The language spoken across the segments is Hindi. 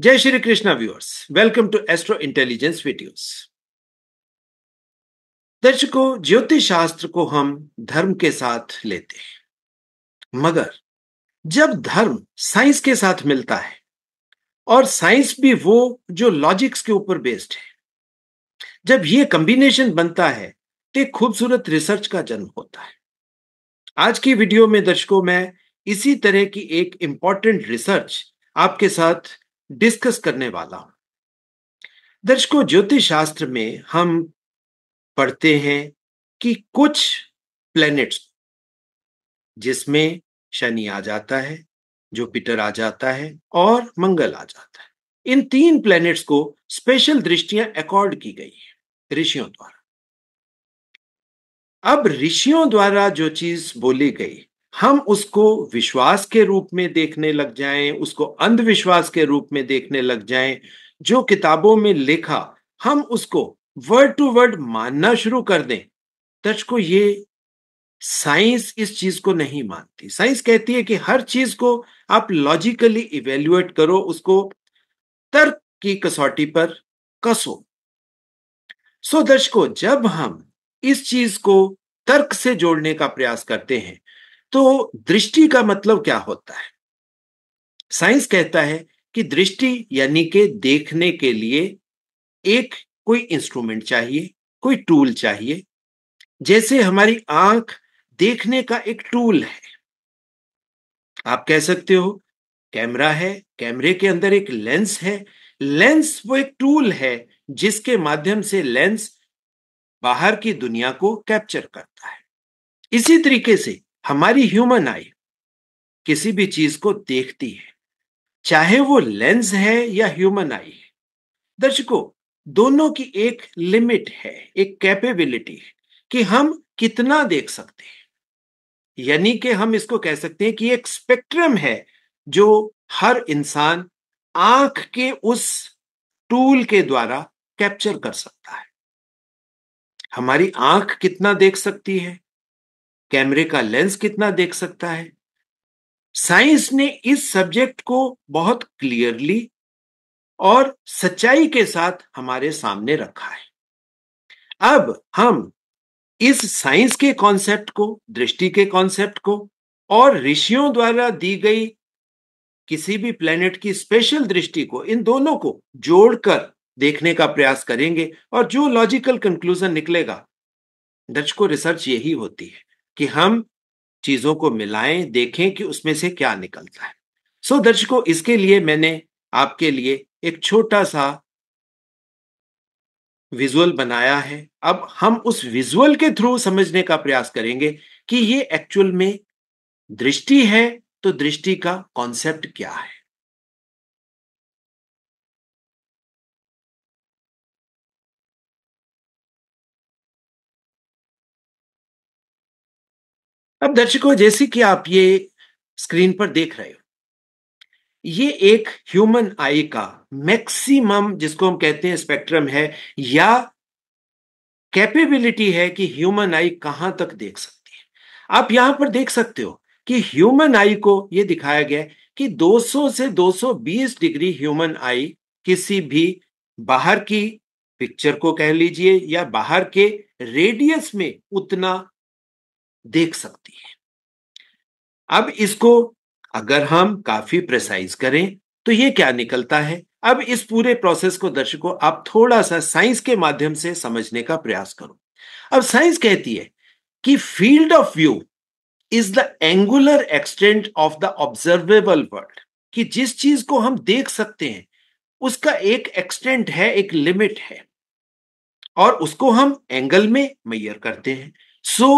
जय Shri Krishna viewers welcome to astro intelligence videos दर्शकों ज्योतिष शास्त्र को हम धर्म के साथ लेते हैं मगर जब धर्म साइंस के साथ मिलता है और साइंस भी वो जो लॉजिक्स के ऊपर बेस्ड है जब ये कंबिनेशन बनता है तो एक खूबसूरत रिसर्च का जन्म होता है आज की वीडियो में दर्शकों में इसी तरह की एक इंपॉर्टेंट रिसर्च आपके साथ डिस्कस करने वाला हूं दर्शकों ज्योतिष शास्त्र में हम पढ़ते हैं कि कुछ प्लैनेट्स जिसमें शनि आ जाता है जुपिटर आ जाता है और मंगल आ जाता है इन तीन प्लैनेट्स को स्पेशल दृष्टियां अकॉर्ड की गई है ऋषियों द्वारा अब ऋषियों द्वारा जो चीज बोली गई हम उसको विश्वास के रूप में देखने लग जाएं उसको अंधविश्वास के रूप में देखने लग जाएं जो किताबों में लिखा हम उसको वर्ड टू वर्ड मानना शुरू कर दें तच को ये साइंस इस चीज को नहीं मानती साइंस कहती है कि हर चीज को आप लॉजिकली इवेल्युएट करो उसको तर्क की कसौटी पर कसो सो दर्शकों जब हम इस चीज को तर्क से जोड़ने का प्रयास करते हैं तो दृष्टि का मतलब क्या होता है साइंस कहता है कि दृष्टि यानी के देखने के लिए एक कोई इंस्ट्रूमेंट चाहिए कोई टूल चाहिए जैसे हमारी आंख देखने का एक टूल है आप कह सकते हो कैमरा है कैमरे के अंदर एक लेंस है लेंस वो एक टूल है जिसके माध्यम से लेंस बाहर की दुनिया को कैप्चर करता है इसी तरीके से हमारी ह्यूमन आई किसी भी चीज को देखती है चाहे वो लेंस है या ह्यूमन आई है दर्शकों दोनों की एक लिमिट है एक कैपेबिलिटी है कि हम कितना देख सकते हैं यानी कि हम इसको कह सकते हैं कि एक स्पेक्ट्रम है जो हर इंसान आंख के उस टूल के द्वारा कैप्चर कर सकता है हमारी आंख कितना देख सकती है कैमरे का लेंस कितना देख सकता है साइंस ने इस सब्जेक्ट को बहुत क्लियरली और सच्चाई के साथ हमारे सामने रखा है अब हम इस साइंस के कॉन्सेप्ट को दृष्टि के कॉन्सेप्ट को और ऋषियों द्वारा दी गई किसी भी प्लेनेट की स्पेशल दृष्टि को इन दोनों को जोड़कर देखने का प्रयास करेंगे और जो लॉजिकल कंक्लूजन निकलेगा दर्शकों रिसर्च यही होती है कि हम चीजों को मिलाएं देखें कि उसमें से क्या निकलता है सो so, दर्शकों इसके लिए मैंने आपके लिए एक छोटा सा विजुअल बनाया है अब हम उस विजुअल के थ्रू समझने का प्रयास करेंगे कि ये एक्चुअल में दृष्टि है तो दृष्टि का कॉन्सेप्ट क्या है अब दर्शकों जैसे कि आप ये स्क्रीन पर देख रहे हो ये एक ह्यूमन आई का मैक्सिमम जिसको हम कहते हैं स्पेक्ट्रम है या कैपेबिलिटी है कि ह्यूमन आई कहां तक देख सकती है आप यहां पर देख सकते हो कि ह्यूमन आई को यह दिखाया गया कि 200 से 220 डिग्री ह्यूमन आई किसी भी बाहर की पिक्चर को कह लीजिए या बाहर के रेडियस में उतना देख सकती है अब इसको अगर हम काफी प्रेसाइज करें तो ये क्या निकलता है अब इस पूरे प्रोसेस को दर्शकों आप थोड़ा सा साइंस के माध्यम से समझने का प्रयास करो अब साइंस कहती है कि field of view is the angular extent of the observable world कि जिस चीज को हम देख सकते हैं उसका एक एक्सटेंट है एक लिमिट है और उसको हम एंगल में मैयर करते हैं so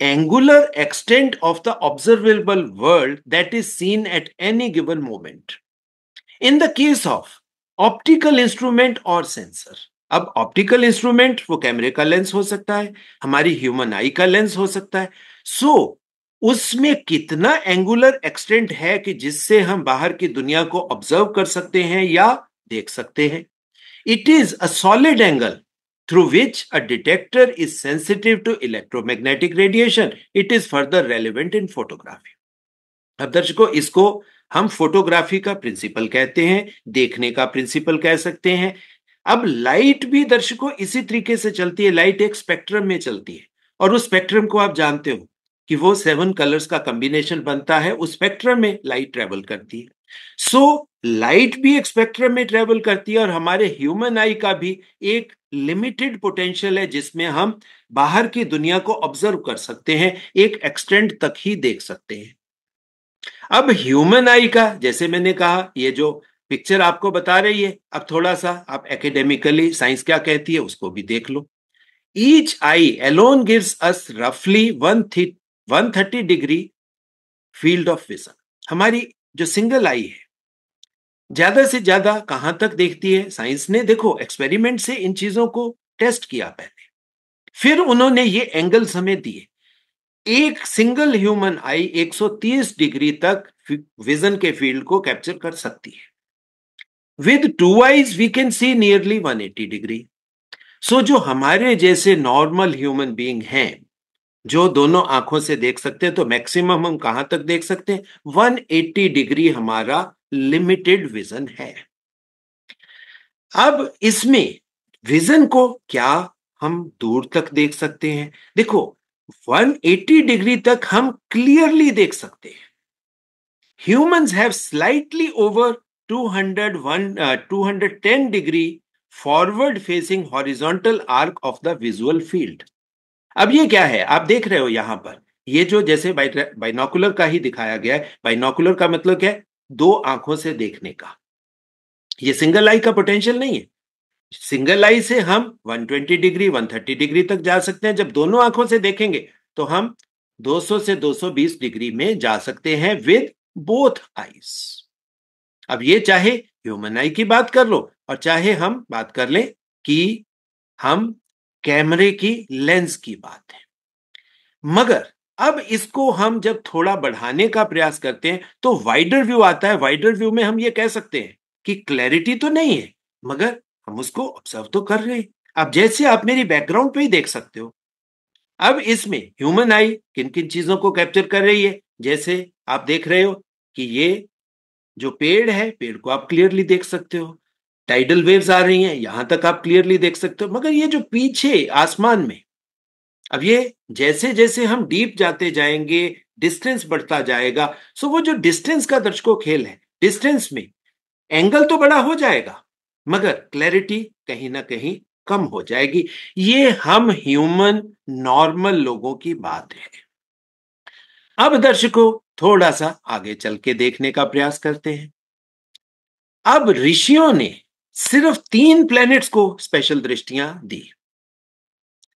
angular extent of the observable world that is seen at any given moment. In the case of optical instrument और सेंसर अब ऑप्टिकल इंस्ट्रूमेंट वो कैमरे का लेंस हो सकता है हमारी ह्यूमन आई का लेंस हो सकता है सो so, उसमें कितना एंगुलर एक्सटेंट है कि जिससे हम बाहर की दुनिया को ऑब्जर्व कर सकते हैं या देख सकते हैं it is a solid angle through which a detector is sensitive to electromagnetic radiation. It is further relevant in photography. अब दर्शकों इसको हम फोटोग्राफी का प्रिंसिपल कहते हैं देखने का प्रिंसिपल कह सकते हैं अब लाइट भी दर्शकों इसी तरीके से चलती है लाइट एक स्पेक्ट्रम में चलती है और उस स्पेक्ट्रम को आप जानते हो कि वो सेवन कलर्स का कॉम्बिनेशन बनता है उस स्पेक्ट्रम में लाइट ट्रेवल करती है सो so, लाइट भी एक स्पेक्ट्रम में ट्रेवल करती है और हमारे ह्यूमन आई का भी एक लिमिटेड पोटेंशियल है जिसमें हम बाहर की दुनिया को ऑब्जर्व कर सकते हैं एक एक्सटेंड तक ही देख सकते हैं अब ह्यूमन आई का जैसे मैंने कहा ये जो पिक्चर आपको बता रही है अब थोड़ा सा आप एकेडेमिकली साइंस क्या कहती है उसको भी देख लो each eye alone gives us रफली one one thirty degree field of vision हमारी जो सिंगल आई है ज्यादा से ज्यादा कहां तक देखती है साइंस ने देखो एक्सपेरिमेंट से इन चीजों को टेस्ट किया पहले फिर उन्होंने ये एंगल हमें दिए एक सिंगल ह्यूमन आई 130 डिग्री तक विजन के फील्ड को कैप्चर कर सकती है with two eyes we can see nearly 180 degree so जो हमारे जैसे नॉर्मल ह्यूमन बीइंग हैं जो दोनों आंखों से देख सकते हैं तो मैक्सिमम हम कहां तक देख सकते हैं 180 डिग्री हमारा लिमिटेड विजन है अब इसमें विजन को क्या हम दूर तक देख सकते हैं देखो 180 डिग्री तक हम क्लियरली देख सकते हैं humans have slightly over 201 210 degree forward facing horizontal arc of the visual field अब ये क्या है आप देख रहे हो यहां पर ये जो जैसे बाइनोकुलर का ही दिखाया गया है बाइनोकुलर का मतलब क्या है दो आंखों से देखने का ये सिंगल आई का पोटेंशियल नहीं है सिंगल आई से हम 120 डिग्री 130 डिग्री तक जा सकते हैं जब दोनों आंखों से देखेंगे तो हम 200 से 220 डिग्री में जा सकते हैं विद बोथ आईज अब ये चाहे ह्यूमन आई की बात कर लो और चाहे हम बात कर लें कि हम कैमरे की लेंस की बात है मगर अब इसको हम जब थोड़ा बढ़ाने का प्रयास करते हैं तो वाइडर व्यू आता है वाइडर व्यू में हम ये कह सकते हैं कि क्लैरिटी तो नहीं है मगर हम उसको ऑब्जर्व तो कर रहे हैं अब जैसे आप मेरी बैकग्राउंड पे ही देख सकते हो अब इसमें ह्यूमन आई किन किन चीजों को कैप्चर कर रही है जैसे आप देख रहे हो कि ये जो पेड़ है पेड़ को आप क्लियरली देख सकते हो टाइडल वेव्स आ रही हैं यहां तक आप क्लियरली देख सकते हो मगर ये जो पीछे आसमान में अब ये जैसे जैसे हम डीप जाते जाएंगे डिस्टेंस बढ़ता जाएगा सो वो जो डिस्टेंस का दर्शकों खेल है डिस्टेंस में एंगल तो बड़ा हो जाएगा मगर क्लैरिटी कहीं ना कहीं कम हो जाएगी ये हम ह्यूमन नॉर्मल लोगों की बात है अब दर्शकों थोड़ा सा आगे चल के देखने का प्रयास करते हैं अब ऋषियों ने सिर्फ तीन प्लैनेट्स को स्पेशल दृष्टियां दी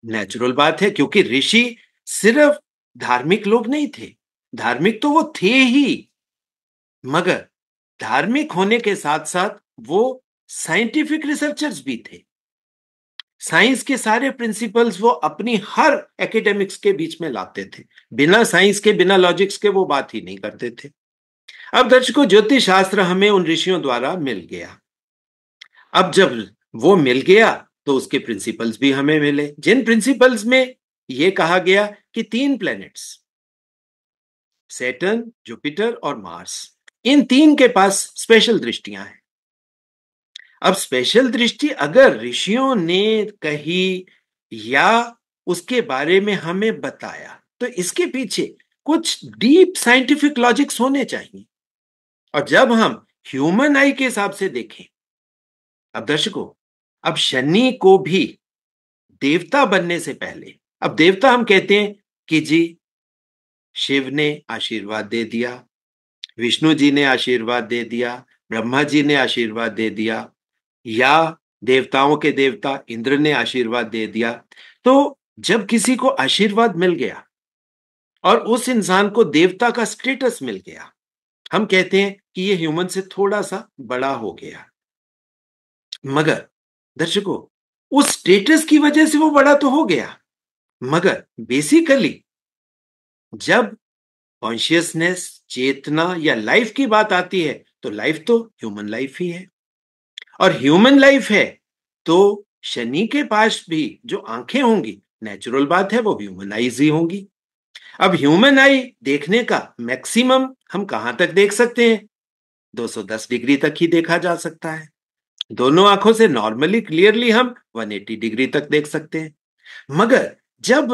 नेचुरल बात है क्योंकि ऋषि सिर्फ धार्मिक लोग नहीं थे धार्मिक तो वो थे ही मगर धार्मिक होने के साथ साथ वो साइंटिफिक रिसर्चर्स भी थे साइंस के सारे प्रिंसिपल्स वो अपनी हर एकेडमिक्स के बीच में लाते थे बिना साइंस के बिना लॉजिक्स के वो बात ही नहीं करते थे अब दर्शकों ज्योतिष शास्त्र हमें उन ऋषियों द्वारा मिल गया अब जब वो मिल गया तो उसके प्रिंसिपल्स भी हमें मिले जिन प्रिंसिपल्स में यह कहा गया कि तीन प्लैनेट्स सेटन जुपिटर और मार्स इन तीन के पास स्पेशल दृष्टियां हैं अब स्पेशल दृष्टि अगर ऋषियों ने कही या उसके बारे में हमें बताया तो इसके पीछे कुछ डीप साइंटिफिक लॉजिक्स होने चाहिए और जब हम ह्यूमन आई के हिसाब से देखें अब दर्शकों अब शनि को भी देवता बनने से पहले अब देवता हम कहते हैं कि जी शिव ने आशीर्वाद दे दिया विष्णु जी ने आशीर्वाद दे दिया ब्रह्मा जी ने आशीर्वाद दे दिया या देवताओं के देवता इंद्र ने आशीर्वाद दे दिया तो जब किसी को आशीर्वाद मिल गया और उस इंसान को देवता का स्टेटस मिल गया हम कहते हैं कि ये ह्यूमन से थोड़ा सा बड़ा हो गया मगर दर्शकों उस स्टेटस की वजह से वो बड़ा तो हो गया मगर बेसिकली जब कॉन्शियसनेस चेतना या लाइफ की बात आती है तो लाइफ तो ह्यूमन लाइफ ही है और ह्यूमन लाइफ है तो शनि के पास भी जो आंखें होंगी नेचुरल बात है वो ह्यूमन आईज ही होंगी अब ह्यूमन आई देखने का मैक्सिमम हम कहां तक देख सकते हैं 210 डिग्री तक ही देखा जा सकता है दोनों आंखों से नॉर्मली क्लियरली हम 180 डिग्री तक देख सकते हैं मगर जब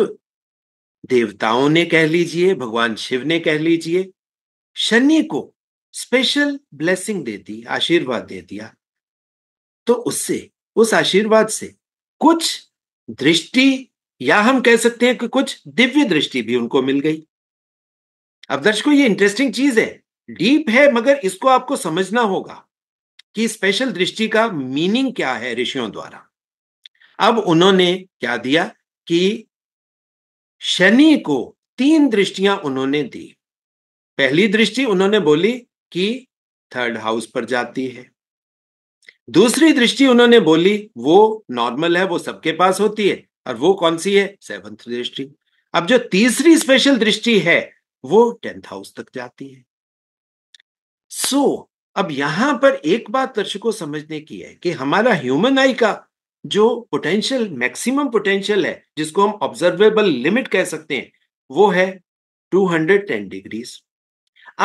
देवताओं ने कह लीजिए भगवान शिव ने कह लीजिए शनि को स्पेशल ब्लेसिंग दे दी आशीर्वाद दे दिया तो उससे उस आशीर्वाद से कुछ दृष्टि या हम कह सकते हैं कि कुछ दिव्य दृष्टि भी उनको मिल गई अब दर्शकों ये इंटरेस्टिंग चीज है डीप है मगर इसको आपको समझना होगा कि स्पेशल दृष्टि का मीनिंग क्या है ऋषियों द्वारा अब उन्होंने क्या दिया कि शनि को तीन दृष्टियां उन्होंने दी पहली दृष्टि उन्होंने बोली कि थर्ड हाउस पर जाती है दूसरी दृष्टि उन्होंने बोली वो नॉर्मल है वो सबके पास होती है और वो कौन सी है सेवंथ दृष्टि अब जो तीसरी स्पेशल दृष्टि है वो टेंथ हाउस तक जाती है सो so, अब यहां पर एक बात दर्शकों समझने की है कि हमारा ह्यूमन आई का जो पोटेंशियल मैक्सिमम पोटेंशियल है जिसको हम ऑब्जर्वेबल लिमिट कह सकते हैं वो है 210 डिग्रीज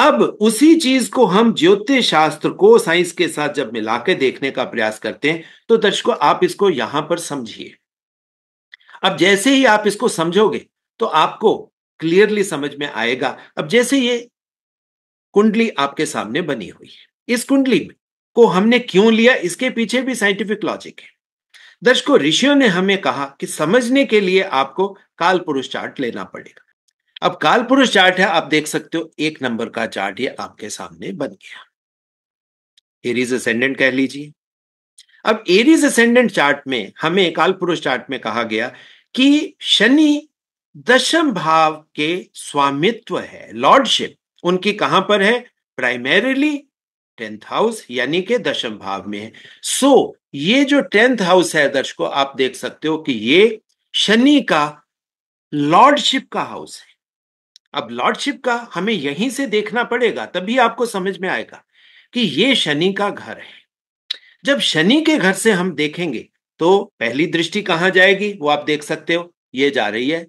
अब उसी चीज को हम ज्योतिष शास्त्र को साइंस के साथ जब मिला के देखने का प्रयास करते हैं तो दर्शकों आप इसको यहां पर समझिए अब जैसे ही आप इसको समझोगे तो आपको क्लियरली समझ में आएगा अब जैसे ये कुंडली आपके सामने बनी हुई है इस कुंडली को हमने क्यों लिया इसके पीछे भी साइंटिफिक लॉजिक है दर्शकों ऋषियों ने हमें कहा कि समझने के लिए आपको काल पुरुष चार्ट लेना पड़ेगा अब काल पुरुष चार्ट है आप देख सकते हो एक नंबर का चार्ट ये आपके सामने बन गया एरीज असेंडेंट कह लीजिए अब एरीज असेंडेंट चार्ट में हमें काल पुरुष चार्ट में कहा गया कि शनि दशम भाव के स्वामित्व है लॉर्डशिप उनकी कहां पर है प्राइमेरिली टेंथ हाउस यानी के दशम भाव में है सो so, ये जो टेंथ हाउस है दर्शकों आप देख सकते हो कि ये शनि का लॉर्डशिप का हाउस है अब लॉर्डशिप का हमें यहीं से देखना पड़ेगा तभी आपको समझ में आएगा कि ये शनि का घर है जब शनि के घर से हम देखेंगे तो पहली दृष्टि कहां जाएगी वो आप देख सकते हो ये जा रही है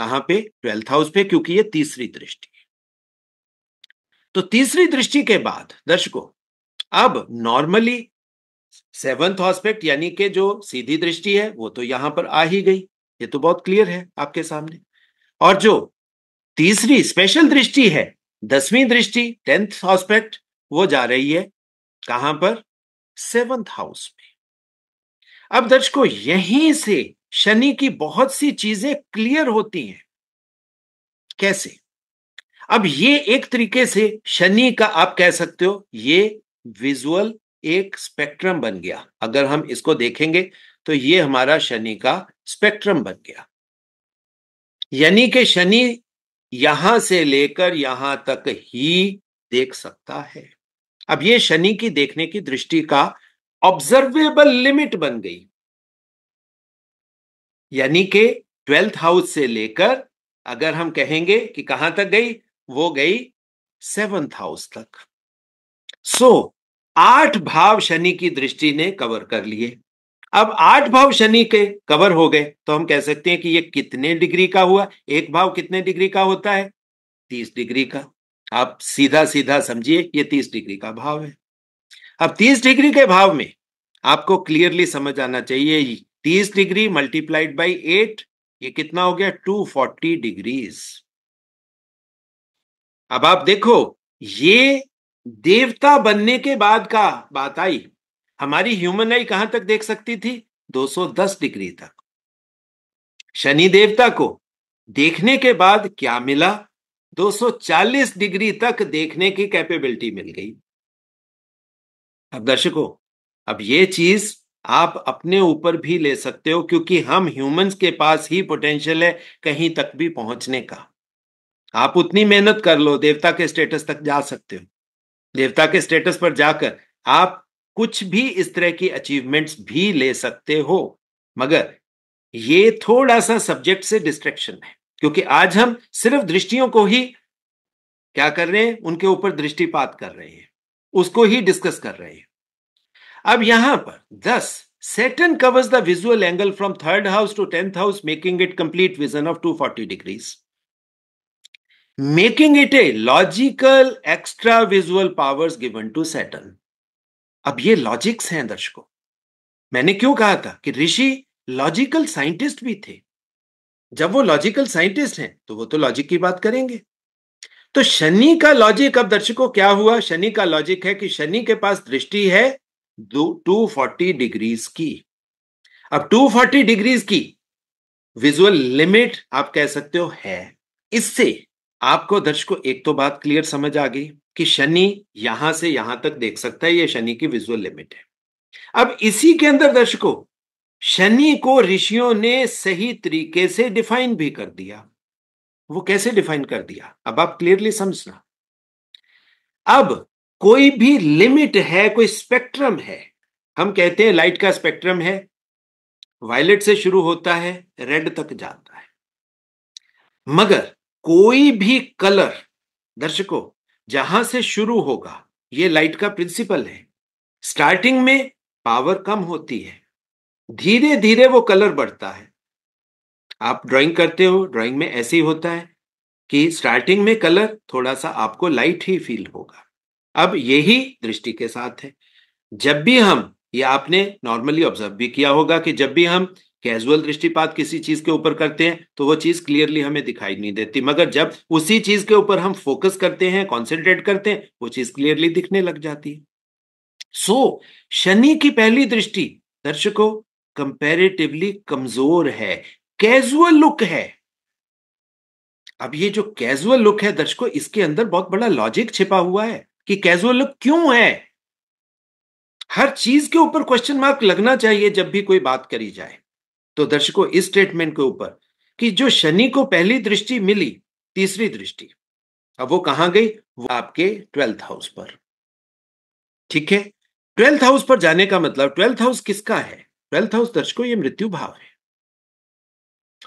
कहां पे ट्वेल्थ हाउस पे क्योंकि ये तीसरी दृष्टि है तो तीसरी दृष्टि के बाद दर्शकों अब नॉर्मली सेवंथ हॉस्पेक्ट यानी कि जो सीधी दृष्टि है वो तो यहां पर आ ही गई ये तो बहुत क्लियर है आपके सामने और जो तीसरी स्पेशल दृष्टि है दसवीं दृष्टि टेंथ हॉस्पेक्ट वो जा रही है कहां पर सेवंथ हाउस में अब दर्शकों यहीं से शनि की बहुत सी चीजें क्लियर होती हैं कैसे अब ये एक तरीके से शनि का आप कह सकते हो ये विजुअल एक स्पेक्ट्रम बन गया अगर हम इसको देखेंगे तो ये हमारा शनि का स्पेक्ट्रम बन गया यानी कि शनि यहां से लेकर यहां तक ही देख सकता है अब ये शनि की देखने की दृष्टि का ऑब्जर्वेबल लिमिट बन गई यानी कि ट्वेल्थ हाउस से लेकर अगर हम कहेंगे कि कहां तक गई वो गई सेवंथ हाउस तक सो so, आठ भाव शनि की दृष्टि ने कवर कर लिए अब आठ भाव शनि के कवर हो गए तो हम कह सकते हैं कि ये कितने डिग्री का हुआ एक भाव कितने डिग्री का होता है तीस डिग्री का आप सीधा सीधा समझिए ये तीस डिग्री का भाव है अब तीस डिग्री के भाव में आपको क्लियरली समझ आना चाहिए तीस डिग्री मल्टीप्लाइड बाई एट ये कितना हो गया टू फोर्टी डिग्रीज अब आप देखो ये देवता बनने के बाद का बात आई हमारी ह्यूमन आई कहां तक देख सकती थी 210 डिग्री तक शनि देवता को देखने के बाद क्या मिला 240 डिग्री तक देखने की कैपेबिलिटी मिल गई अब दर्शकों अब ये चीज आप अपने ऊपर भी ले सकते हो क्योंकि हम ह्यूमंस के पास ही पोटेंशियल है कहीं तक भी पहुंचने का आप उतनी मेहनत कर लो देवता के स्टेटस तक जा सकते हो देवता के स्टेटस पर जाकर आप कुछ भी इस तरह की अचीवमेंट्स भी ले सकते हो मगर ये थोड़ा सा सब्जेक्ट से डिस्ट्रेक्शन है क्योंकि आज हम सिर्फ दृष्टियों को ही क्या कर रहे हैं उनके ऊपर दृष्टिपात कर रहे हैं उसको ही डिस्कस कर रहे हैं अब यहां पर this covers the visual angle from third house to tenth house making it complete vision of two forty degrees making it a logical extra visual powers given to Saturn अब ये लॉजिक्स हैं दर्शकों मैंने क्यों कहा था कि ऋषि लॉजिकल साइंटिस्ट भी थे जब वो लॉजिकल साइंटिस्ट हैं तो वो तो लॉजिक की बात करेंगे तो शनि का लॉजिक अब दर्शकों क्या हुआ शनि का लॉजिक है कि शनि के पास दृष्टि है टू फोर्टी डिग्रीज की अब टू फोर्टी डिग्रीज की विजुअल लिमिट आप कह सकते हो है इससे आपको दर्शकों एक तो बात क्लियर समझ आ गई कि शनि यहां से यहां तक देख सकता है ये शनि की विजुअल लिमिट है अब इसी के अंदर दर्शकों शनि को ऋषियों ने सही तरीके से डिफाइन भी कर दिया वो कैसे डिफाइन कर दिया अब आप क्लियरली समझना अब कोई भी लिमिट है कोई स्पेक्ट्रम है हम कहते हैं लाइट का स्पेक्ट्रम है वायलेट से शुरू होता है रेड तक जाता है मगर कोई भी कलर दर्शकों जहां से शुरू होगा ये लाइट का प्रिंसिपल है स्टार्टिंग में पावर कम होती है धीरे धीरे वो कलर बढ़ता है आप ड्राइंग करते हो ड्राइंग में ऐसे ही होता है कि स्टार्टिंग में कलर थोड़ा सा आपको लाइट ही फील होगा अब यही दृष्टि के साथ है जब भी हम ये आपने नॉर्मली ऑब्जर्व भी किया होगा कि जब भी हम कैजुअल दृष्टिपात किसी चीज के ऊपर करते हैं तो वो चीज क्लियरली हमें दिखाई नहीं देती मगर जब उसी चीज के ऊपर हम फोकस करते हैं कॉन्सेंट्रेट करते हैं वो चीज क्लियरली दिखने लग जाती है सो so, शनि की पहली दृष्टि दर्शकों कंपेरेटिवली कमजोर है कैजुअल लुक है अब ये जो कैजुअल लुक है दर्शकों इसके अंदर बहुत बड़ा लॉजिक छिपा हुआ है कि कैजुअल लुक क्यों है हर चीज के ऊपर क्वेश्चन मार्क लगना चाहिए जब भी कोई बात करी जाए तो दर्शकों इस स्टेटमेंट के ऊपर कि जो शनि को पहली दृष्टि मिली तीसरी दृष्टि अब वो कहां गई वो आपके ट्वेल्थ हाउस पर ठीक है ट्वेल्थ हाउस पर जाने का मतलब ट्वेल्थ हाउस किसका है ट्वेल्थ हाउस दर्शकों ये मृत्यु भाव है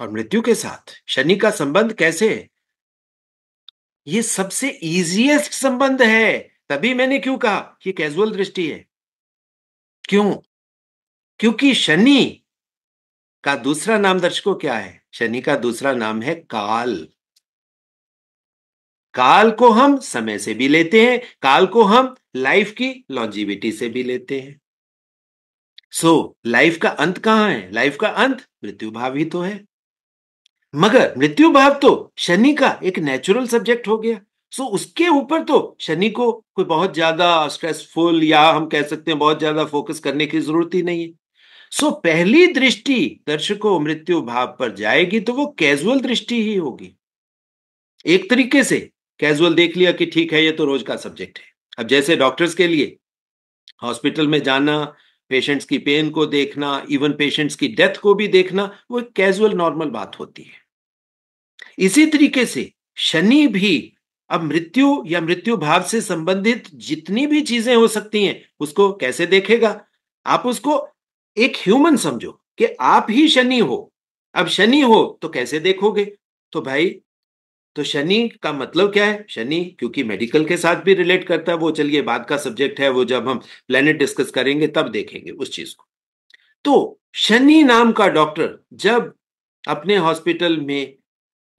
और मृत्यु के साथ शनि का संबंध कैसे है ये सबसे इजीएस्ट संबंध है तभी मैंने क्यों कहा कि कैजुअल दृष्टि है क्यों क्योंकि शनि का दूसरा नाम दर्शकों क्या है शनि का दूसरा नाम है काल काल को हम समय से भी लेते हैं काल को हम लाइफ की लॉन्जिविटी से भी लेते हैं सो so, लाइफ का अंत कहां है लाइफ का अंत मृत्यु भाव ही तो है मगर मृत्यु भाव तो शनि का एक नेचुरल सब्जेक्ट हो गया सो so, उसके ऊपर तो शनि को कोई बहुत ज्यादा स्ट्रेसफुल या हम कह सकते हैं बहुत ज्यादा फोकस करने की जरूरत ही नहीं है सो पहली दृष्टि दर्शकों मृत्यु भाव पर जाएगी तो वो कैजुअल दृष्टि ही होगी एक तरीके से कैजुअल देख लिया कि ठीक है ये तो रोज का सब्जेक्ट है अब जैसे डॉक्टर्स के लिए हॉस्पिटल में जाना पेशेंट्स की पेन को देखना इवन पेशेंट्स की डेथ को भी देखना वो एक कैजुअल नॉर्मल बात होती है इसी तरीके से शनि भी अब मृत्यु या मृत्यु भाव से संबंधित जितनी भी चीजें हो सकती हैं उसको कैसे देखेगा आप उसको एक ह्यूमन समझो कि आप ही शनि हो अब शनि हो तो कैसे देखोगे तो भाई तो शनि का मतलब क्या है शनि क्योंकि मेडिकल के साथ भी रिलेट करता है वो चलिए बाद का सब्जेक्ट है वो जब हम प्लेनेट डिस्कस करेंगे तब देखेंगे उस चीज को तो शनि नाम का डॉक्टर जब अपने हॉस्पिटल में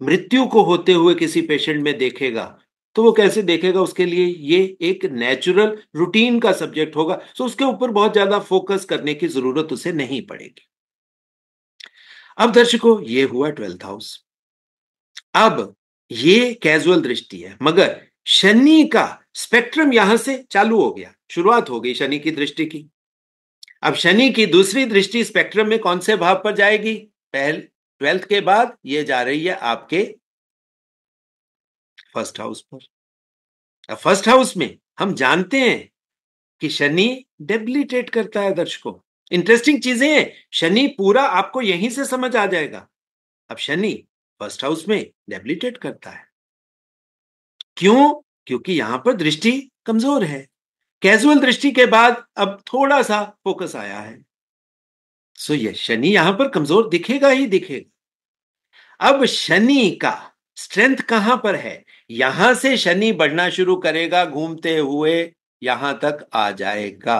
मृत्यु को होते हुए किसी पेशेंट में देखेगा तो वो कैसे देखेगा उसके लिए ये एक नेचुरल रूटीन का सब्जेक्ट होगा सो उसके ऊपर बहुत ज्यादा फोकस करने की जरूरत उसे नहीं पड़ेगी अब दर्शकों ये हुआ ट्वेल्थ हाउस अब ये कैजुअल दृष्टि है मगर शनि का स्पेक्ट्रम यहां से चालू हो गया शुरुआत हो गई शनि की दृष्टि की अब शनि की दूसरी दृष्टि स्पेक्ट्रम में कौन से भाव पर जाएगी पहल ट्वेल्थ के बाद ये जा रही है आपके फर्स्ट हाउस पर अब फर्स्ट हाउस में हम जानते हैं कि शनि डेबिलिटेट करता है दर्शकों इंटरेस्टिंग चीजें हैं शनि पूरा आपको यहीं से समझ आ जाएगा अब शनि फर्स्ट हाउस में डेबिलिटेट करता है क्यों क्योंकि यहां पर दृष्टि कमजोर है कैजुअल दृष्टि के बाद अब थोड़ा सा फोकस आया है सो ये शनि यहां पर कमजोर दिखेगा ही दिखेगा अब शनि का स्ट्रेंथ कहां पर है यहां से शनि बढ़ना शुरू करेगा घूमते हुए यहां तक आ जाएगा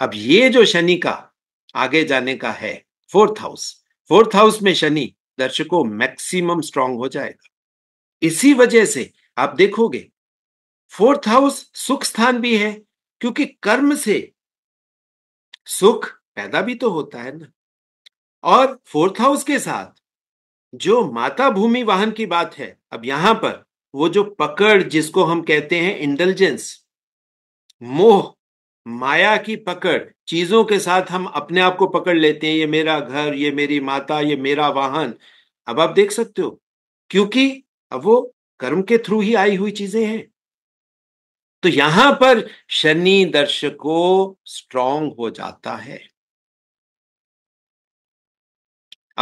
अब ये जो शनि का आगे जाने का है फोर्थ हाउस फोर्थ हाउस में शनि दर्शकों मैक्सिमम स्ट्रांग हो जाएगा इसी वजह से आप देखोगे फोर्थ हाउस सुख स्थान भी है क्योंकि कर्म से सुख पैदा भी तो होता है ना और फोर्थ हाउस के साथ जो माता भूमि वाहन की बात है अब यहां पर वो जो पकड़ जिसको हम कहते हैं इंटेलिजेंस मोह माया की पकड़ चीजों के साथ हम अपने आप को पकड़ लेते हैं ये मेरा घर ये मेरी माता ये मेरा वाहन अब आप देख सकते हो क्योंकि अब वो कर्म के थ्रू ही आई हुई चीजें हैं तो यहां पर शनि दर्शकों स्ट्रांग हो जाता है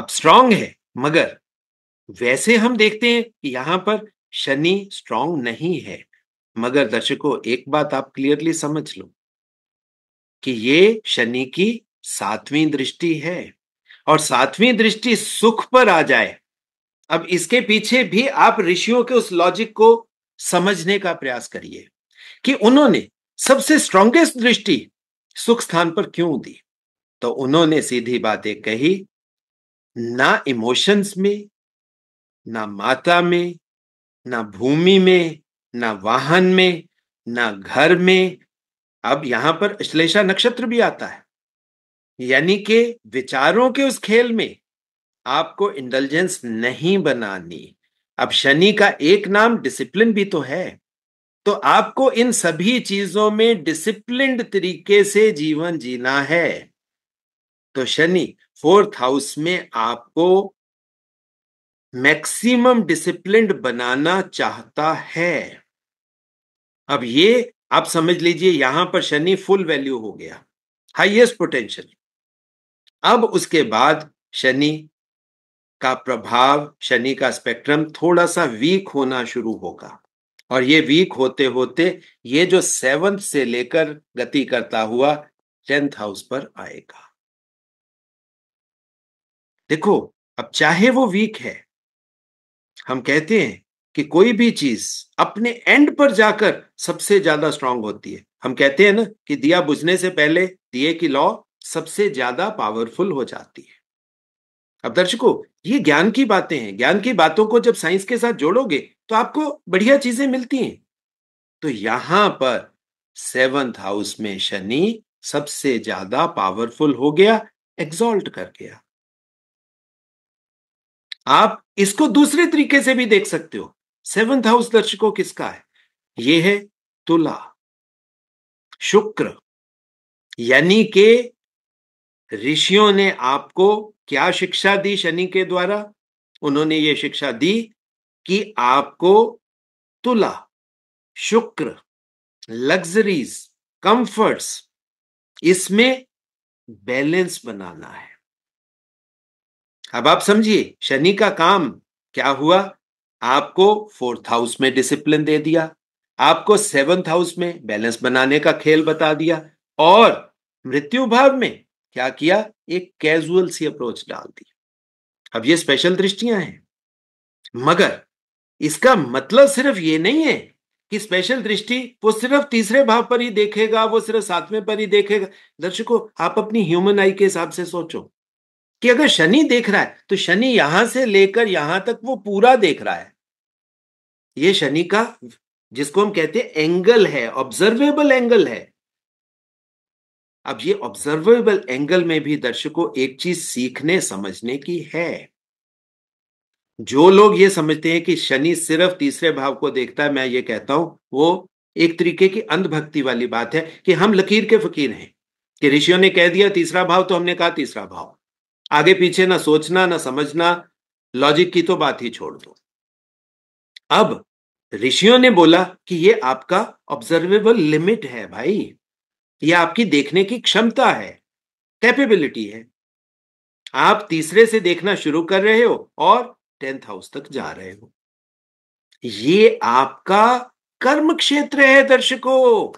अब स्ट्रांग है मगर वैसे हम देखते हैं कि यहां पर शनि स्ट्रांग नहीं है मगर दर्शकों एक बात आप क्लियरली समझ लो कि ये शनि की सातवीं दृष्टि है और सातवीं दृष्टि सुख पर आ जाए अब इसके पीछे भी आप ऋषियों के उस लॉजिक को समझने का प्रयास करिए कि उन्होंने सबसे स्ट्रॉन्गेस्ट दृष्टि सुख स्थान पर क्यों दी तो उन्होंने सीधी बातें कही ना इमोशंस में ना माता में ना भूमि में ना वाहन में ना घर में अब यहां पर श्लेषा नक्षत्र भी आता है यानी कि विचारों के उस खेल में आपको इंटेलिजेंस नहीं बनानी अब शनि का एक नाम डिसिप्लिन भी तो है तो आपको इन सभी चीजों में डिसिप्लिन तरीके से जीवन जीना है तो शनि फोर्थ हाउस में आपको मैक्सिमम डिसिप्लिन बनाना चाहता है अब ये आप समझ लीजिए यहां पर शनि फुल वैल्यू हो गया हाईएस्ट पोटेंशियल अब उसके बाद शनि का प्रभाव शनि का स्पेक्ट्रम थोड़ा सा वीक होना शुरू होगा और ये वीक होते होते ये जो सेवंथ से लेकर गति करता हुआ टेंथ हाउस पर आएगा देखो अब चाहे वो वीक है हम कहते हैं कि कोई भी चीज अपने एंड पर जाकर सबसे ज्यादा स्ट्रांग होती है हम कहते हैं ना कि दिया बुझने से पहले दिए की लॉ सबसे ज्यादा पावरफुल हो जाती है अब दर्शकों ये ज्ञान की बातें हैं ज्ञान की बातों को जब साइंस के साथ जोड़ोगे तो आपको बढ़िया चीजें मिलती हैं तो यहां पर सेवंथ हाउस में शनि सबसे ज्यादा पावरफुल हो गया एग्जॉल्ट कर गया आप इसको दूसरे तरीके से भी देख सकते हो सेवंथ हाउस दर्शकों किसका है यह है तुला शुक्र यानी के ऋषियों ने आपको क्या शिक्षा दी शनि के द्वारा उन्होंने ये शिक्षा दी कि आपको तुला शुक्र लग्जरीज कंफर्ट्स इसमें बैलेंस बनाना है अब आप समझिए शनि का काम क्या हुआ आपको फोर्थ हाउस में डिसिप्लिन दे दिया आपको सेवंथ हाउस में बैलेंस बनाने का खेल बता दिया और मृत्यु भाव में क्या किया एक कैजुअल सी अप्रोच डाल दी अब ये स्पेशल दृष्टियां हैं मगर इसका मतलब सिर्फ ये नहीं है कि स्पेशल दृष्टि वो सिर्फ तीसरे भाव पर ही देखेगा वो सिर्फ सातवें पर ही देखेगा दर्शकों आप अपनी ह्यूमन आई के हिसाब से सोचो कि अगर शनि देख रहा है तो शनि यहां से लेकर यहां तक वो पूरा देख रहा है ये शनि का जिसको हम कहते हैं एंगल है ऑब्जर्वेबल एंगल है अब ये ऑब्जर्वेबल एंगल में भी दर्शकों एक चीज सीखने समझने की है जो लोग ये समझते हैं कि शनि सिर्फ तीसरे भाव को देखता है मैं ये कहता हूं वो एक तरीके की अंधभक्ति वाली बात है कि हम लकीर के फकीर हैं कि ऋषियों ने कह दिया तीसरा भाव तो हमने कहा तीसरा भाव आगे पीछे ना सोचना ना समझना लॉजिक की तो बात ही छोड़ दो अब ऋषियों ने बोला कि ये आपका ऑब्जर्वेबल लिमिट है भाई ये आपकी देखने की क्षमता है कैपेबिलिटी है आप तीसरे से देखना शुरू कर रहे हो और टेंथ हाउस तक जा रहे हो ये आपका कर्म क्षेत्र है दर्शकों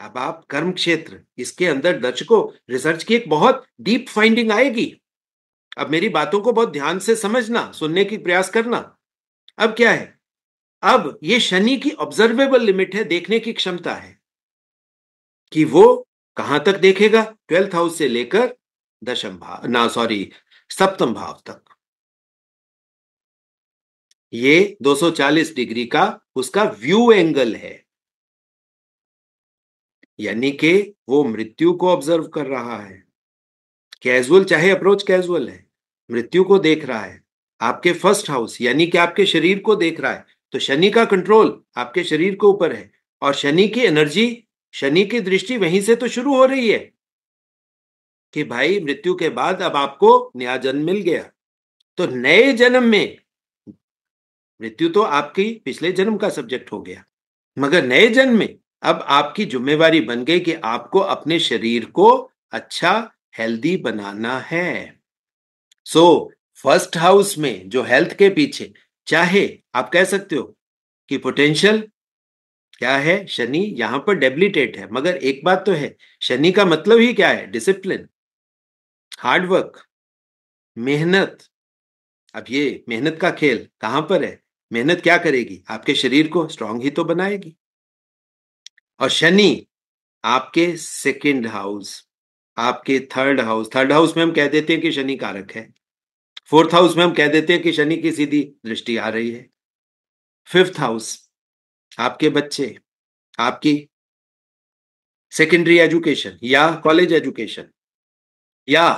अब आप कर्म क्षेत्र इसके अंदर दर्शकों रिसर्च की एक बहुत डीप फाइंडिंग आएगी अब मेरी बातों को बहुत ध्यान से समझना सुनने की प्रयास करना अब क्या है अब ये शनि की ऑब्जर्वेबल लिमिट है देखने की क्षमता है कि वो कहां तक देखेगा ट्वेल्थ हाउस से लेकर दशम भाव ना सॉरी सप्तम भाव तक ये 240 डिग्री का उसका व्यू एंगल है यानी कि वो मृत्यु को ऑब्जर्व कर रहा है कैजुअल चाहे अप्रोच कैजुअल है मृत्यु को देख रहा है आपके फर्स्ट हाउस यानी कि आपके शरीर को देख रहा है तो शनि का कंट्रोल आपके शरीर के ऊपर है और शनि की एनर्जी शनि की दृष्टि वहीं से तो शुरू हो रही है कि भाई मृत्यु के बाद अब आपको नया जन्म मिल गया तो नए जन्म में मृत्यु तो आपकी पिछले जन्म का सब्जेक्ट हो गया मगर नए जन्म में अब आपकी जिम्मेवारी बन गई कि आपको अपने शरीर को अच्छा हेल्दी बनाना है सो फर्स्ट हाउस में जो हेल्थ के पीछे चाहे आप कह सकते हो कि पोटेंशियल क्या है शनि यहां पर डेबिलिटेट है मगर एक बात तो है शनि का मतलब ही क्या है डिसिप्लिन हार्डवर्क मेहनत अब ये मेहनत का खेल कहां पर है मेहनत क्या करेगी आपके शरीर को स्ट्रांग ही तो बनाएगी और शनि आपके सेकेंड हाउस आपके थर्ड हाउस थर्ड हाउस में हम कह देते हैं कि शनि कारक है फोर्थ हाउस में हम कह देते हैं कि शनि की सीधी दृष्टि आ रही है फिफ्थ हाउस आपके बच्चे आपकी सेकेंडरी एजुकेशन या कॉलेज एजुकेशन या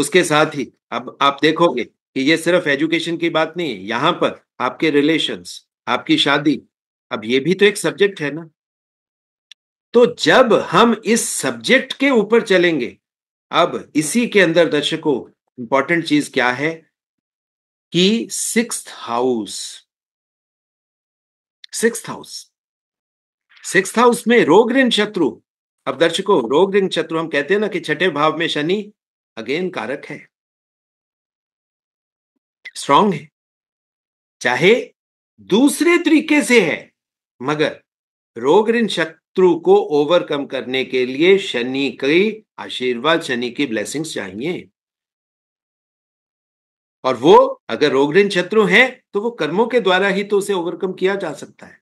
उसके साथ ही अब आप देखोगे कि ये सिर्फ एजुकेशन की बात नहीं है यहां पर आपके रिलेशंस आपकी शादी अब ये भी तो एक सब्जेक्ट है ना तो जब हम इस सब्जेक्ट के ऊपर चलेंगे अब इसी के अंदर दर्शकों इंपॉर्टेंट चीज क्या है कि six house six house six house में रोग ऋण शत्रु अब दर्शकों रोग ऋण शत्रु हम कहते हैं ना कि छठे भाव में शनि अगेन कारक है स्ट्रांग है चाहे दूसरे तरीके से है मगर रोग ऋण शत्रु को ओवरकम करने के लिए शनि की आशीर्वाद शनि की ब्लेसिंग चाहिए और वो अगर रोगरीन शत्रु है तो वो कर्मों के द्वारा ही तो उसे ओवरकम किया जा सकता है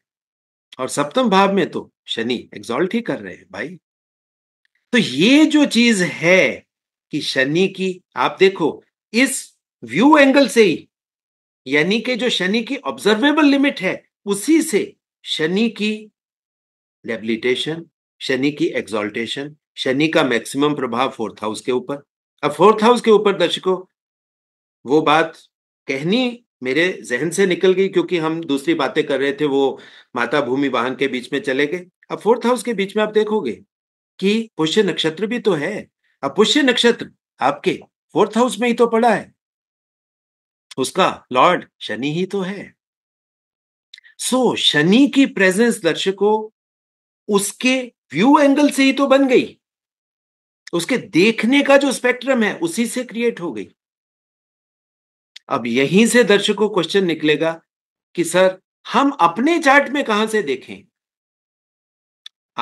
और सप्तम भाव में तो शनि एग्जॉल्ट ही कर रहे हैं भाई तो ये जो चीज है कि शनि की आप देखो इस व्यू एंगल से ही यानी कि जो शनि की ऑब्जर्वेबल लिमिट है उसी से शनि की लेबिलिटेशन शनि की एक्सोल्टेशन शनि का मैक्सिमम प्रभाव फोर्थ हाउस के ऊपर अब फोर्थ हाउस के ऊपर दर्शकों वो बात कहनी मेरे जहन से निकल गई क्योंकि हम दूसरी बातें कर रहे थे वो माता भूमि वाहन के बीच में चले गए अब फोर्थ हाउस के बीच में आप देखोगे कि पुष्य नक्षत्र भी तो है अब पुष्य नक्षत्र आपके फोर्थ हाउस में ही तो पड़ा है उसका लॉर्ड शनि ही तो है सो so, शनि की प्रेजेंस दर्शकों उसके व्यू एंगल से ही तो बन गई उसके देखने का जो स्पेक्ट्रम है उसी से क्रिएट हो गई अब यहीं से दर्शकों क्वेश्चन निकलेगा कि सर हम अपने चार्ट में कहां से देखें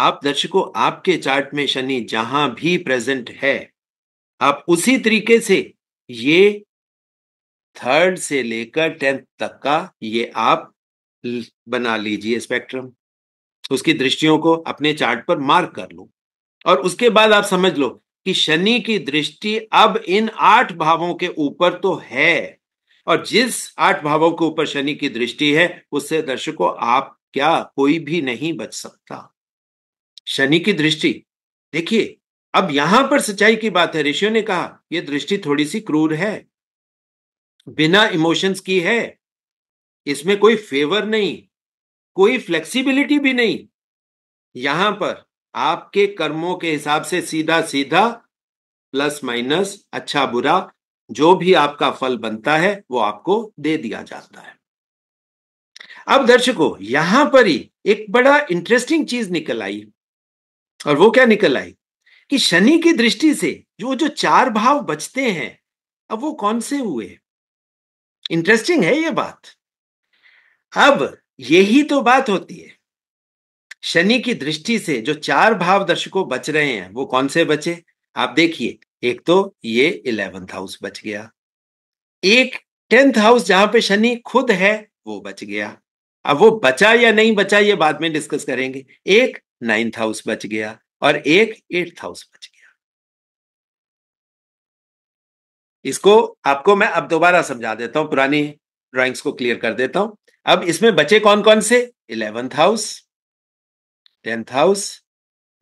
आप दर्शकों आपके चार्ट में शनि जहां भी प्रेजेंट है आप उसी तरीके से ये थर्ड से लेकर टेंथ तक का ये आप बना लीजिए स्पेक्ट्रम तो उसकी दृष्टियों को अपने चार्ट पर मार्क कर लो और उसके बाद आप समझ लो कि शनि की दृष्टि अब इन आठ भावों के ऊपर तो है और जिस आठ भावों के ऊपर शनि की दृष्टि है उससे दर्शकों आप क्या कोई भी नहीं बच सकता शनि की दृष्टि देखिए अब यहां पर सच्चाई की बात है ऋषियों ने कहा यह दृष्टि थोड़ी सी क्रूर है बिना इमोशंस की है इसमें कोई फेवर नहीं कोई फ्लेक्सिबिलिटी भी नहीं यहां पर आपके कर्मों के हिसाब से सीधा सीधा प्लस माइनस अच्छा बुरा जो भी आपका फल बनता है वो आपको दे दिया जाता है अब दर्शकों यहां पर ही एक बड़ा इंटरेस्टिंग चीज निकल आई और वो क्या निकल आई कि शनि की दृष्टि से जो जो चार भाव बचते हैं अब वो कौन से हुए इंटरेस्टिंग है ये बात अब यही तो बात होती है शनि की दृष्टि से जो चार भाव दर्शकों बच रहे हैं वो कौन से बचे आप देखिए एक तो ये इलेवेंथ हाउस बच गया एक टेंथ हाउस जहां पे शनि खुद है वो बच गया अब वो बचा या नहीं बचा ये बाद में डिस्कस करेंगे एक नाइन्थ हाउस बच गया और एक एट्थ हाउस बच गया इसको आपको मैं अब दोबारा समझा देता हूं पुरानी ड्राइंग्स को क्लियर कर देता हूं अब इसमें बचे कौन कौन से eleventh house tenth house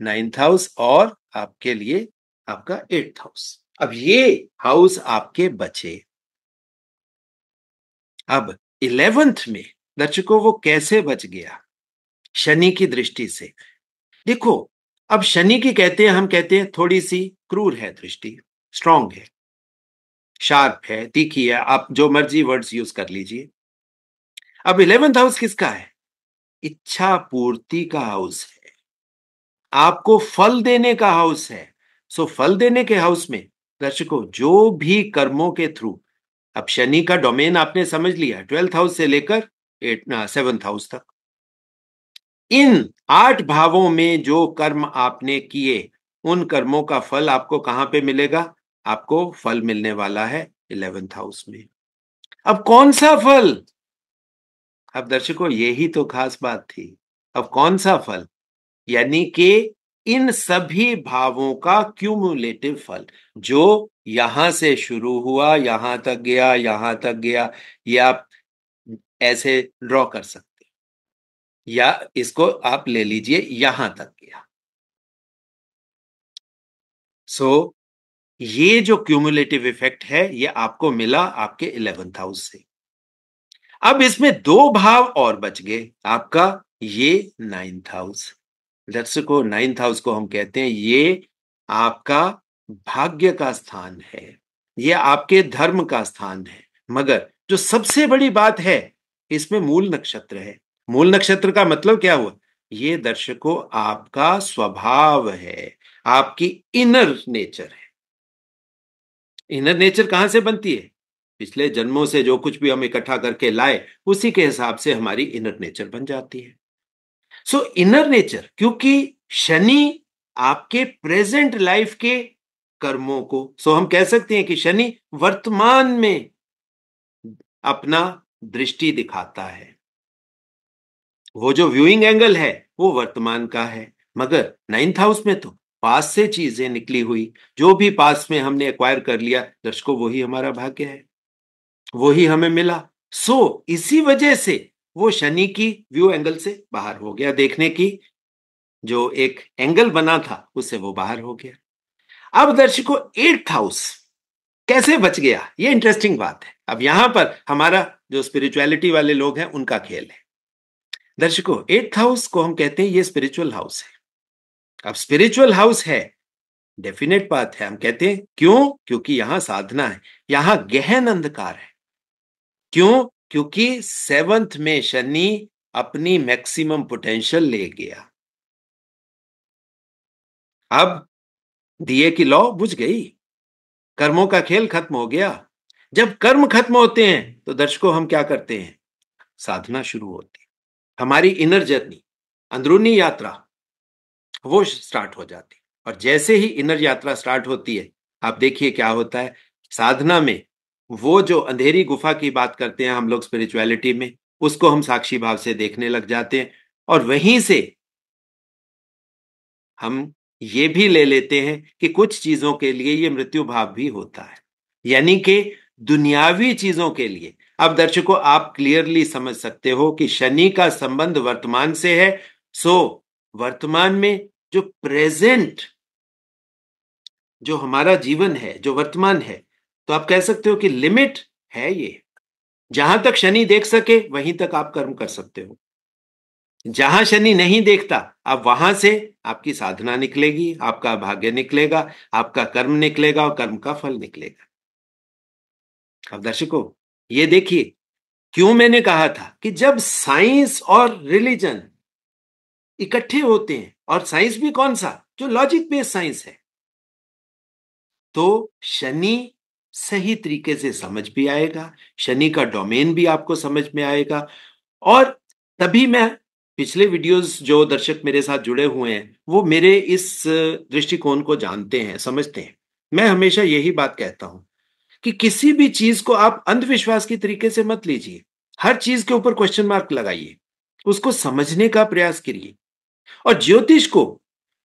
ninth house और आपके लिए आपका एट्थ हाउस अब ये हाउस आपके बचे अब इलेवेंथ में दर्शकों वो कैसे बच गया शनि की दृष्टि से देखो अब शनि की कहते हैं हम कहते हैं थोड़ी सी क्रूर है दृष्टि स्ट्रांग है शार्प है तीखी है आप जो मर्जी वर्ड्स यूज कर लीजिए अब इलेवेंथ हाउस किसका है इच्छा पूर्ति का हाउस है आपको फल देने का हाउस है सो फल देने के हाउस में दर्शकों जो भी कर्मों के थ्रू अब शनि का डोमेन आपने समझ लिया ट्वेल्थ हाउस से लेकर एट सेवंथ हाउस तक इन आठ भावों में जो कर्म आपने किए उन कर्मों का फल आपको कहां पे मिलेगा आपको फल मिलने वाला है इलेवेंथ हाउस में अब कौन सा फल अब दर्शकों यही तो खास बात थी अब कौन सा फल यानी कि इन सभी भावों का क्यूमुलेटिव फल जो यहां से शुरू हुआ यहां तक गया यहां तक गया ये आप ऐसे ड्रॉ कर सकते या इसको आप ले लीजिए यहां तक गया सो so, ये जो क्यूमुलेटिव इफेक्ट है ये आपको मिला आपके इलेवेंथ हाउस से अब इसमें दो भाव और बच गए आपका ये नाइन्थ हाउस दर्शकों नाइन्थ हाउस को हम कहते हैं ये आपका भाग्य का स्थान है ये आपके धर्म का स्थान है मगर जो सबसे बड़ी बात है इसमें मूल नक्षत्र है मूल नक्षत्र का मतलब क्या हुआ ये दर्शकों आपका स्वभाव है आपकी इनर नेचर है इनर नेचर कहां से बनती है पिछले जन्मों से जो कुछ भी हम इकट्ठा करके लाए उसी के हिसाब से हमारी इनर नेचर बन जाती है सो इनर नेचर क्योंकि शनि आपके प्रेजेंट लाइफ के कर्मों को सो so हम कह सकते हैं कि शनि वर्तमान में अपना दृष्टि दिखाता है वो जो व्यूइंग एंगल है वो वर्तमान का है मगर नाइन्थ हाउस में तो पास से चीजें निकली हुई जो भी पास में हमने एक्वायर कर लिया दर्शकों वही हमारा भाग्य है वही हमें मिला सो so, इसी वजह से वो शनि की व्यू एंगल से बाहर हो गया देखने की जो एक एंगल बना था उससे वो बाहर हो गया अब दर्शकों एट्थ हाउस कैसे बच गया ये इंटरेस्टिंग बात है अब यहां पर हमारा जो स्पिरिचुअलिटी वाले लोग हैं उनका खेल है दर्शकों एट्थ हाउस को हम कहते हैं ये स्पिरिचुअल हाउस है अब स्पिरिचुअल हाउस है डेफिनेट बात है हम कहते हैं क्यों क्योंकि यहां साधना है यहां गहन अंधकार है क्यों क्योंकि सेवंथ में शनि अपनी मैक्सिमम पोटेंशियल ले गया अब दिए की लॉ बुझ गई कर्मों का खेल खत्म हो गया जब कर्म खत्म होते हैं तो दर्शकों हम क्या करते हैं साधना शुरू होती है हमारी इनर जर्नी अंदरूनी यात्रा वो स्टार्ट हो जाती और जैसे ही इनर यात्रा स्टार्ट होती है आप देखिए क्या होता है साधना में वो जो अंधेरी गुफा की बात करते हैं हम लोग स्पिरिचुअलिटी में उसको हम साक्षी भाव से देखने लग जाते हैं और वहीं से हम ये भी ले लेते हैं कि कुछ चीजों के लिए ये मृत्यु भाव भी होता है यानी कि दुनियावी चीजों के लिए अब दर्शकों आप क्लियरली समझ सकते हो कि शनि का संबंध वर्तमान से है सो वर्तमान में जो प्रेजेंट जो हमारा जीवन है जो वर्तमान है तो आप कह सकते हो कि लिमिट है ये जहां तक शनि देख सके वहीं तक आप कर्म कर सकते हो जहां शनि नहीं देखता आप वहां से आपकी साधना निकलेगी आपका भाग्य निकलेगा आपका कर्म निकलेगा और कर्म का फल निकलेगा अब दर्शकों ये देखिए क्यों मैंने कहा था कि जब साइंस और रिलीजन इकट्ठे होते हैं और साइंस भी कौन सा जो लॉजिक बेस्ड साइंस है तो शनि सही तरीके से समझ भी आएगा शनि का डोमेन भी आपको समझ में आएगा और तभी मैं पिछले वीडियोस जो दर्शक मेरे साथ जुड़े हुए हैं वो मेरे इस दृष्टिकोण को जानते हैं समझते हैं मैं हमेशा यही बात कहता हूं कि किसी भी चीज को आप अंधविश्वास की तरीके से मत लीजिए हर चीज के ऊपर क्वेश्चन मार्क लगाइए उसको समझने का प्रयास करिए और ज्योतिष को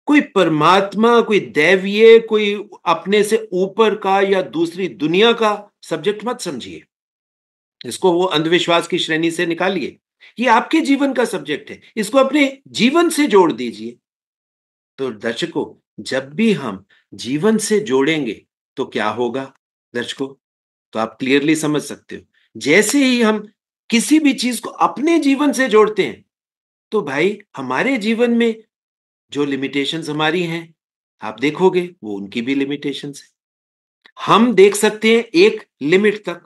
कोई परमात्मा कोई दैवीय कोई अपने से ऊपर का या दूसरी दुनिया का सब्जेक्ट मत समझिए इसको वो अंधविश्वास की श्रेणी से निकालिए ये आपके जीवन का सब्जेक्ट है इसको अपने जीवन से जोड़ दीजिए तो दर्शकों जब भी हम जीवन से जोड़ेंगे तो क्या होगा दर्शकों तो आप क्लियरली समझ सकते हो जैसे ही हम किसी भी चीज को अपने जीवन से जोड़ते हैं तो भाई हमारे जीवन में जो लिमिटेशंस हमारी हैं आप देखोगे वो उनकी भी लिमिटेशंस है हम देख सकते हैं एक लिमिट तक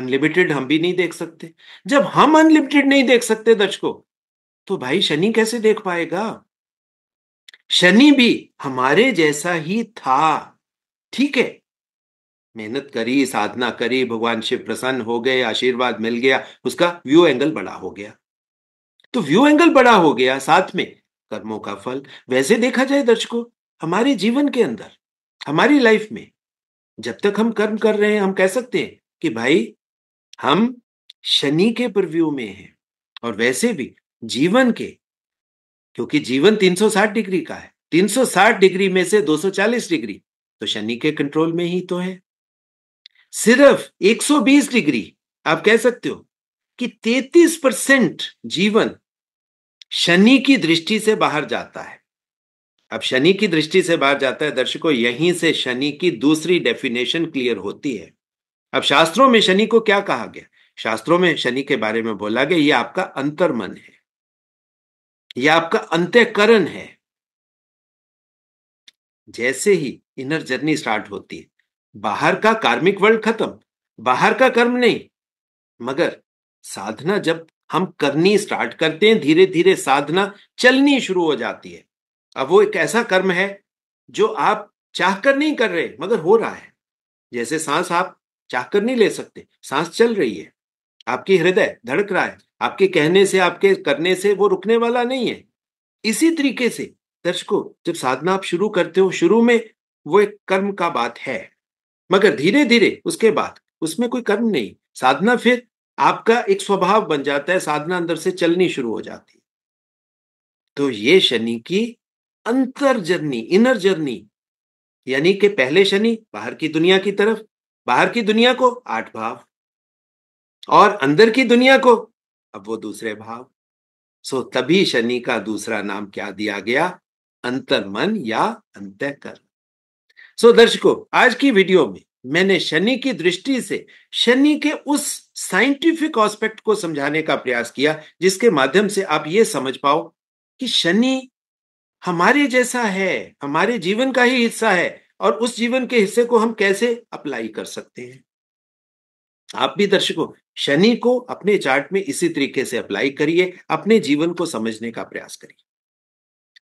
अनलिमिटेड हम भी नहीं देख सकते जब हम अनलिमिटेड नहीं देख सकते दर्शकों तो भाई शनि कैसे देख पाएगा शनि भी हमारे जैसा ही था ठीक है मेहनत करी साधना करी भगवान शिव प्रसन्न हो गए आशीर्वाद मिल गया उसका व्यू एंगल बड़ा हो गया तो व्यू एंगल बड़ा हो गया साथ में कर्मों का फल वैसे देखा जाए दर्शकों हमारे जीवन के अंदर हमारी लाइफ में जब तक हम कर्म कर रहे हैं हम कह सकते हैं कि भाई हम शनि के प्रव्यू में हैं और वैसे भी जीवन के क्योंकि जीवन 360 डिग्री का है 360 डिग्री में से 240 डिग्री तो शनि के कंट्रोल में ही तो है सिर्फ 120 डिग्री आप कह सकते हो कि 33 परसेंट जीवन शनि की दृष्टि से बाहर जाता है अब शनि की दृष्टि से बाहर जाता है दर्शकों यहीं से शनि की दूसरी डेफिनेशन क्लियर होती है अब शास्त्रों में शनि को क्या कहा गया शास्त्रों में शनि के बारे में बोला गया ये आपका अंतर्मन है यह आपका अंत्यकरण है जैसे ही इनर जर्नी स्टार्ट होती है बाहर का कार्मिक वर्ल्ड खत्म बाहर का कर्म नहीं मगर साधना जब हम करनी स्टार्ट करते हैं धीरे धीरे साधना चलनी शुरू हो जाती है अब वो एक ऐसा कर्म है जो आप चाह कर नहीं कर रहे मगर हो रहा है जैसे सांस आप चाह कर नहीं ले सकते सांस चल रही है आपकी हृदय धड़क रहा है आपके कहने से आपके करने से वो रुकने वाला नहीं है इसी तरीके से दर्शकों जब साधना आप शुरू करते हो शुरू में वो एक कर्म का बात है मगर धीरे धीरे उसके बाद उसमें कोई कर्म नहीं साधना फिर आपका एक स्वभाव बन जाता है साधना अंदर से चलनी शुरू हो जाती है तो ये शनि की अंतर जर्नी इनर जर्नी यानी कि पहले शनि बाहर की दुनिया की तरफ बाहर की दुनिया को आठ भाव और अंदर की दुनिया को अब वो दूसरे भाव सो तभी शनि का दूसरा नाम क्या दिया गया अंतर्मन या अंत कर सो दर्शकों आज की वीडियो में मैंने शनि की दृष्टि से शनि के उस साइंटिफिक ऑस्पेक्ट को समझाने का प्रयास किया जिसके माध्यम से आप ये समझ पाओ कि शनि हमारे जैसा है हमारे जीवन का ही हिस्सा है और उस जीवन के हिस्से को हम कैसे अप्लाई कर सकते हैं आप भी दर्शकों शनि को अपने चार्ट में इसी तरीके से अप्लाई करिए अपने जीवन को समझने का प्रयास करिए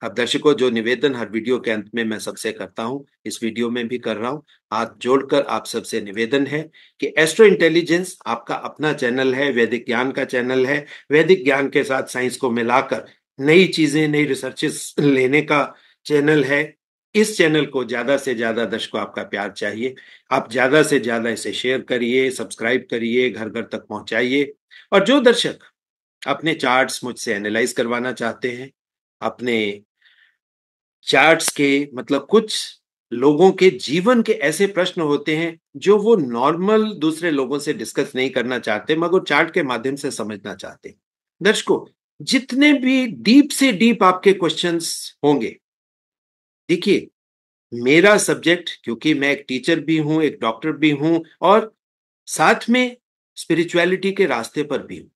अब दर्शकों जो निवेदन हर वीडियो के अंत में मैं सबसे करता हूं इस वीडियो में भी कर रहा हूं हाथ जोड़कर आप सबसे निवेदन है कि एस्ट्रो इंटेलिजेंस आपका अपना चैनल है वैदिक ज्ञान का चैनल है वैदिक ज्ञान के साथ साइंस को मिलाकर नई चीजें नई रिसर्चेस लेने का चैनल है इस चैनल को ज्यादा से ज्यादा दर्शकों आपका प्यार चाहिए आप ज्यादा से ज्यादा इसे शेयर करिए सब्सक्राइब करिए घर घर तक पहुंचाइए और जो दर्शक अपने चार्ट्स मुझसे एनालाइज करवाना चाहते हैं अपने चार्ट्स के मतलब कुछ लोगों के जीवन के ऐसे प्रश्न होते हैं जो वो नॉर्मल दूसरे लोगों से डिस्कस नहीं करना चाहते मगर चार्ट के माध्यम से समझना चाहते दर्शकों जितने भी डीप से डीप आपके क्वेश्चंस होंगे देखिए मेरा सब्जेक्ट क्योंकि मैं एक टीचर भी हूं एक डॉक्टर भी हूं और साथ में स्पिरिचुअलिटी के रास्ते पर भी हूं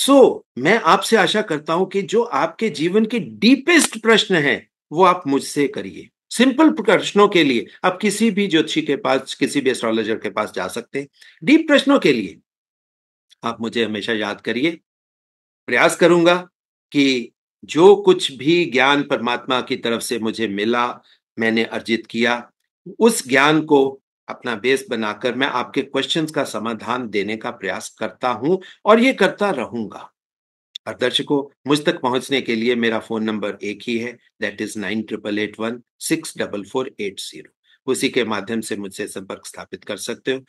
सो so, मैं आपसे आशा करता हूं कि जो आपके जीवन के डीपेस्ट प्रश्न हैं वो आप मुझसे करिए सिंपल प्रश्नों के लिए आप किसी भी ज्योतिषी के पास किसी भी एस्ट्रोलॉजर के पास जा सकते हैं डीप प्रश्नों के लिए आप मुझे हमेशा याद करिए प्रयास करूंगा कि जो कुछ भी ज्ञान परमात्मा की तरफ से मुझे मिला मैंने अर्जित किया उस ज्ञान को अपना बेस बनाकर मैं आपके क्वेश्चंस का समाधान देने का प्रयास करता हूं और ये करता रहूंगा और दर्शकों मुझ तक पहुंचने के लिए मेरा फोन नंबर एक ही है that is nine triple eight one six double four eight zero उसी के माध्यम से मुझसे संपर्क स्थापित कर सकते हो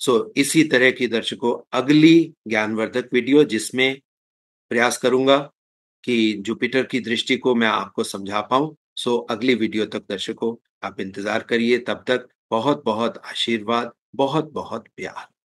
सो so, इसी तरह की दर्शकों अगली ज्ञानवर्धक वीडियो जिसमें प्रयास करूंगा कि जुपिटर की दृष्टि को मैं आपको समझा पाऊं सो so, अगली वीडियो तक दर्शकों आप इंतजार करिए तब तक बहुत बहुत आशीर्वाद बहुत बहुत प्यार